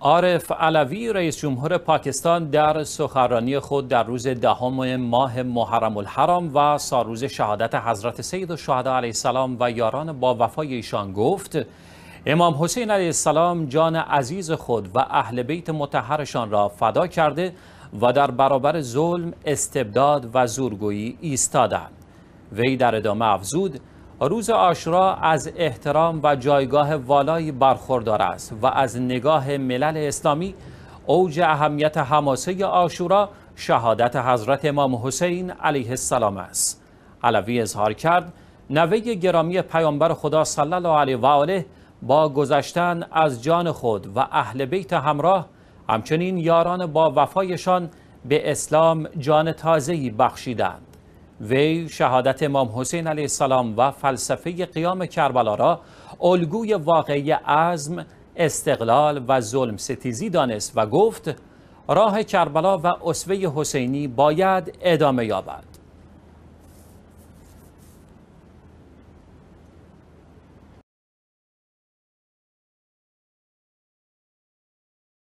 عارف علوی رئیس جمهور پاکستان در سخنرانی خود در روز دهم ماه محرم الحرام و سالروز شهادت حضرت سید الشهدا علیه السلام و یاران با وفای ایشان گفت امام حسین علیه السلام جان عزیز خود و اهل بیت متحرشان را فدا کرده و در برابر ظلم، استبداد و زورگویی ایستادند. وی در ادامه افزود روز آشرا از احترام و جایگاه والایی برخوردار است و از نگاه ملل اسلامی اوج اهمیت حماسه آشورا شهادت حضرت امام حسین علیه السلام است علوی اظهار کرد نوه گرامی پیامبر خدا صلی الله علیه و آله با گذشتن از جان خود و اهل بیت همراه همچنین یاران با وفایشان به اسلام جان تازه‌ای بخشیدند وی شهادت امام حسین علیه السلام و فلسفه قیام کربلا را الگوی واقعی عزم، استقلال و ظلم ستیزی دانست و گفت راه کربلا و اسوه حسینی باید ادامه یابد.